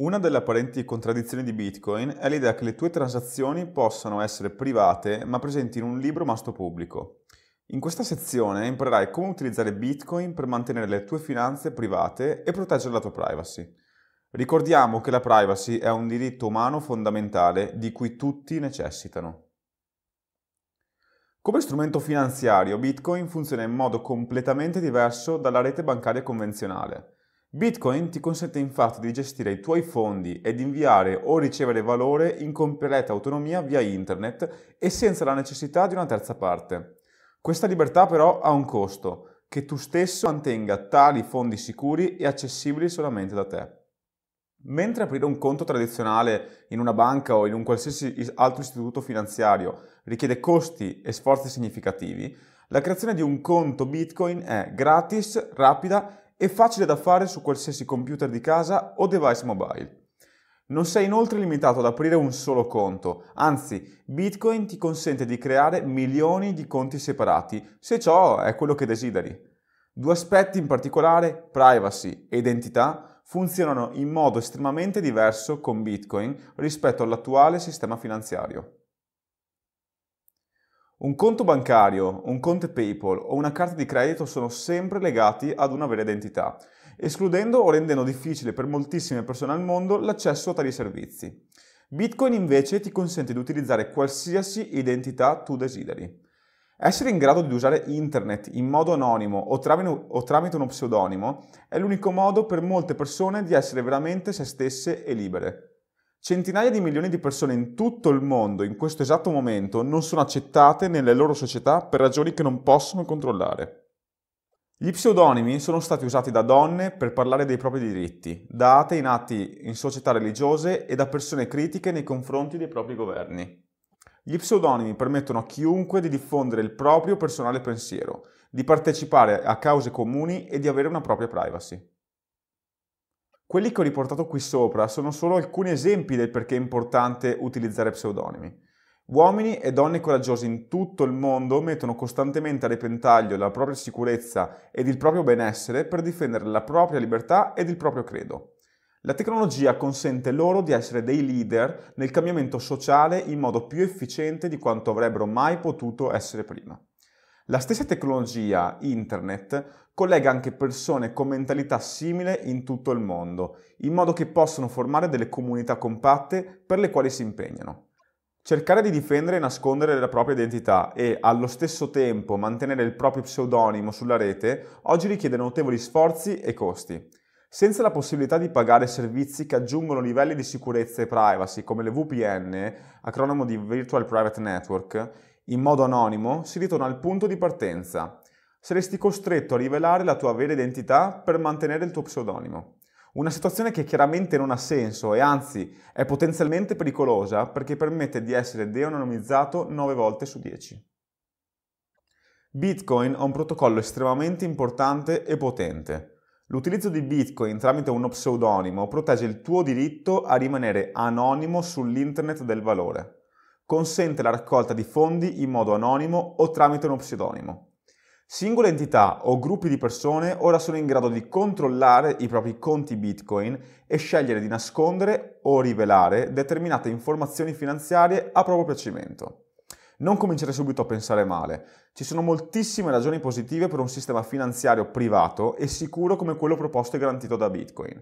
Una delle apparenti contraddizioni di Bitcoin è l'idea che le tue transazioni possano essere private ma presenti in un libro masto pubblico. In questa sezione imparerai come utilizzare Bitcoin per mantenere le tue finanze private e proteggere la tua privacy. Ricordiamo che la privacy è un diritto umano fondamentale di cui tutti necessitano. Come strumento finanziario, Bitcoin funziona in modo completamente diverso dalla rete bancaria convenzionale. Bitcoin ti consente infatti di gestire i tuoi fondi ed inviare o ricevere valore in completa autonomia via internet e senza la necessità di una terza parte. Questa libertà però ha un costo, che tu stesso mantenga tali fondi sicuri e accessibili solamente da te. Mentre aprire un conto tradizionale in una banca o in un qualsiasi altro istituto finanziario richiede costi e sforzi significativi, la creazione di un conto Bitcoin è gratis, rapida e facile da fare su qualsiasi computer di casa o device mobile. Non sei inoltre limitato ad aprire un solo conto, anzi Bitcoin ti consente di creare milioni di conti separati, se ciò è quello che desideri. Due aspetti in particolare, privacy e identità, funzionano in modo estremamente diverso con Bitcoin rispetto all'attuale sistema finanziario. Un conto bancario, un conto PayPal o una carta di credito sono sempre legati ad una vera identità, escludendo o rendendo difficile per moltissime persone al mondo l'accesso a tali servizi. Bitcoin invece ti consente di utilizzare qualsiasi identità tu desideri. Essere in grado di usare internet in modo anonimo o, tramite uno pseudonimo è l'unico modo per molte persone di essere veramente se stesse e libere. Centinaia di milioni di persone in tutto il mondo in questo esatto momento non sono accettate nelle loro società per ragioni che non possono controllare. Gli pseudonimi sono stati usati da donne per parlare dei propri diritti, da atei nati in società religiose e da persone critiche nei confronti dei propri governi. Gli pseudonimi permettono a chiunque di diffondere il proprio personale pensiero, di partecipare a cause comuni e di avere una propria privacy. Quelli che ho riportato qui sopra sono solo alcuni esempi del perché è importante utilizzare pseudonimi. Uomini e donne coraggiosi in tutto il mondo mettono costantemente a repentaglio la propria sicurezza ed il proprio benessere per difendere la propria libertà ed il proprio credo. La tecnologia consente loro di essere dei leader nel cambiamento sociale in modo più efficiente di quanto avrebbero mai potuto essere prima. La stessa tecnologia, internet, collega anche persone con mentalità simile in tutto il mondo, in modo che possano formare delle comunità compatte per le quali si impegnano. Cercare di difendere e nascondere la propria identità e allo stesso tempo mantenere il proprio pseudonimo sulla rete oggi richiede notevoli sforzi e costi. Senza la possibilità di pagare servizi che aggiungono livelli di sicurezza e privacy come le VPN, acronimo di Virtual Private Network, in modo anonimo si ritorna al punto di partenza. Saresti costretto a rivelare la tua vera identità per mantenere il tuo pseudonimo. Una situazione che chiaramente non ha senso e anzi è potenzialmente pericolosa perché permette di essere deanonimizzato 9 volte su 10. Bitcoin ha un protocollo estremamente importante e potente L'utilizzo di Bitcoin tramite uno pseudonimo protegge il tuo diritto a rimanere anonimo sull'internet del valore. Consente la raccolta di fondi in modo anonimo o tramite uno pseudonimo. Singole entità o gruppi di persone ora sono in grado di controllare i propri conti Bitcoin e scegliere di nascondere o rivelare determinate informazioni finanziarie a proprio piacimento. Non cominciare subito a pensare male. Ci sono moltissime ragioni positive per un sistema finanziario privato e sicuro come quello proposto e garantito da Bitcoin.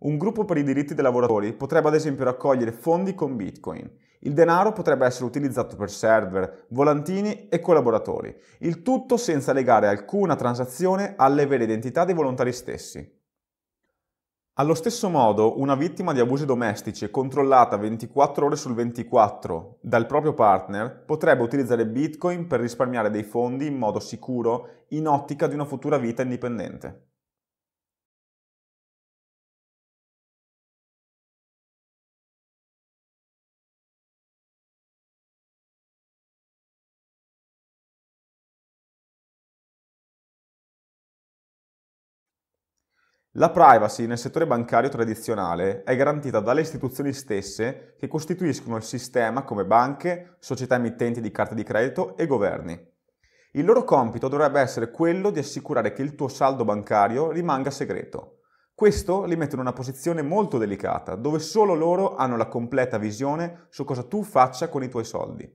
Un gruppo per i diritti dei lavoratori potrebbe ad esempio raccogliere fondi con Bitcoin. Il denaro potrebbe essere utilizzato per server, volantini e collaboratori, il tutto senza legare alcuna transazione alle vere identità dei volontari stessi. Allo stesso modo, una vittima di abusi domestici controllata 24 ore su 24 dal proprio partner potrebbe utilizzare Bitcoin per risparmiare dei fondi in modo sicuro in ottica di una futura vita indipendente. La privacy nel settore bancario tradizionale è garantita dalle istituzioni stesse che costituiscono il sistema come banche, società emittenti di carte di credito e governi. Il loro compito dovrebbe essere quello di assicurare che il tuo saldo bancario rimanga segreto. Questo li mette in una posizione molto delicata, dove solo loro hanno la completa visione su cosa tu faccia con i tuoi soldi.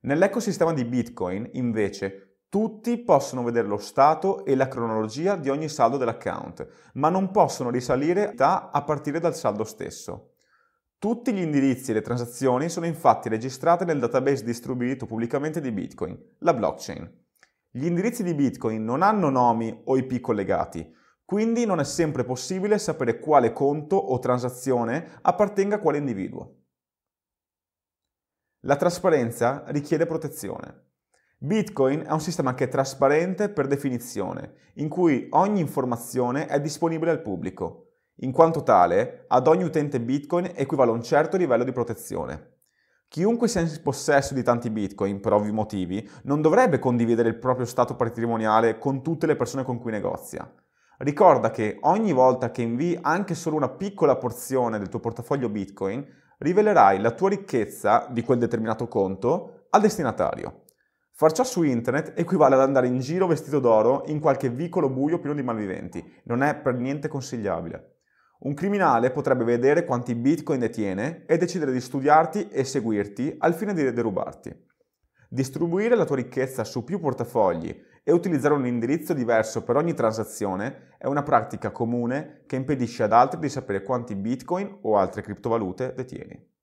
Nell'ecosistema di Bitcoin, invece, tutti possono vedere lo stato e la cronologia di ogni saldo dell'account, ma non possono risalire a partire dal saldo stesso. Tutti gli indirizzi e le transazioni sono infatti registrate nel database distribuito pubblicamente di Bitcoin, la blockchain. Gli indirizzi di Bitcoin non hanno nomi o IP collegati, quindi non è sempre possibile sapere quale conto o transazione appartenga a quale individuo. La trasparenza richiede protezione. Bitcoin è un sistema che è trasparente per definizione, in cui ogni informazione è disponibile al pubblico. In quanto tale, ad ogni utente Bitcoin equivale a un certo livello di protezione. Chiunque sia in possesso di tanti Bitcoin, per ovvi motivi, non dovrebbe condividere il proprio stato patrimoniale con tutte le persone con cui negozia. Ricorda che ogni volta che invii anche solo una piccola porzione del tuo portafoglio Bitcoin, rivelerai la tua ricchezza di quel determinato conto al destinatario. Far ciò su internet equivale ad andare in giro vestito d'oro in qualche vicolo buio pieno di malviventi. Non è per niente consigliabile. Un criminale potrebbe vedere quanti bitcoin detiene e decidere di studiarti e seguirti al fine di derubarti. Distribuire la tua ricchezza su più portafogli e utilizzare un indirizzo diverso per ogni transazione è una pratica comune che impedisce ad altri di sapere quanti bitcoin o altre criptovalute detieni.